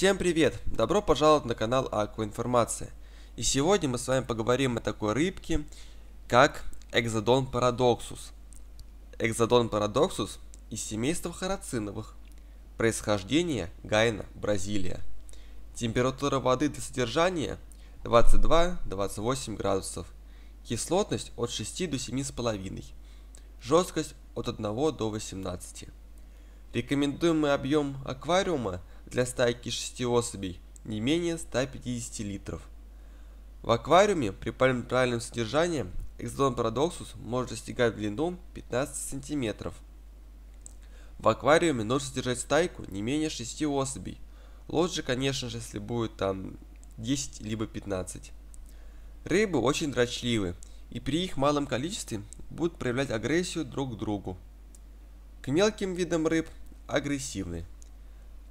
Всем привет! Добро пожаловать на канал Акваинформация. И сегодня мы с вами поговорим о такой рыбке, как Экзодон парадоксус. Экзодон парадоксус из семейства Харациновых. Происхождение Гайна, Бразилия. Температура воды для содержания 22-28 градусов. Кислотность от 6 до 7,5. Жесткость от 1 до 18. Рекомендуемый объем аквариума – для стайки 6 особей не менее 150 литров. В аквариуме при правильном содержании экзодон парадоксус может достигать длину 15 сантиметров. В аквариуме нужно содержать стайку не менее 6 особей. Лучше, конечно же, если будет там 10 либо 15. Рыбы очень дрочливы, и при их малом количестве будут проявлять агрессию друг к другу. К мелким видам рыб агрессивны.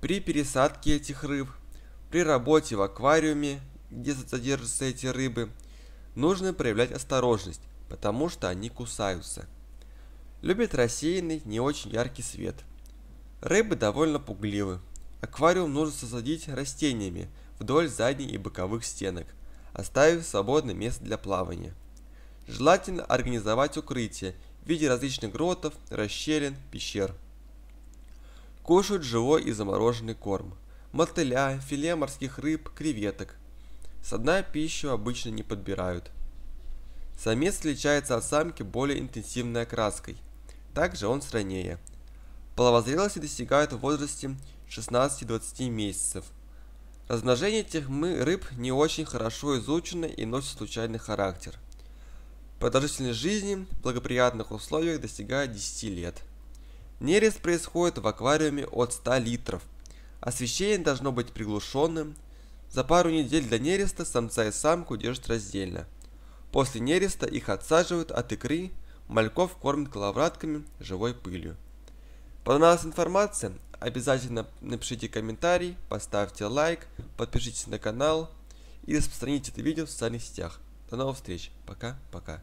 При пересадке этих рыб, при работе в аквариуме, где содержатся эти рыбы, нужно проявлять осторожность, потому что они кусаются. Любят рассеянный, не очень яркий свет. Рыбы довольно пугливы. Аквариум нужно сосадить растениями вдоль задней и боковых стенок, оставив свободное место для плавания. Желательно организовать укрытие в виде различных гротов, расщелин, пещер. Кушают живой и замороженный корм. Мотыля, филе морских рыб, креветок. С дна пищу обычно не подбирают. Самец отличается от самки более интенсивной окраской. Также он сранее. Половозрелости достигают в возрасте 16-20 месяцев. Размножение мы рыб не очень хорошо изучено и носит случайный характер. Продолжительность жизни в благоприятных условиях достигает 10 лет. Нерест происходит в аквариуме от 100 литров. Освещение должно быть приглушенным. За пару недель до нереста самца и самку держат раздельно. После нереста их отсаживают от икры, мальков кормят коловратками, живой пылью. Понравилась информация? Обязательно напишите комментарий, поставьте лайк, подпишитесь на канал и распространите это видео в социальных сетях. До новых встреч. Пока-пока.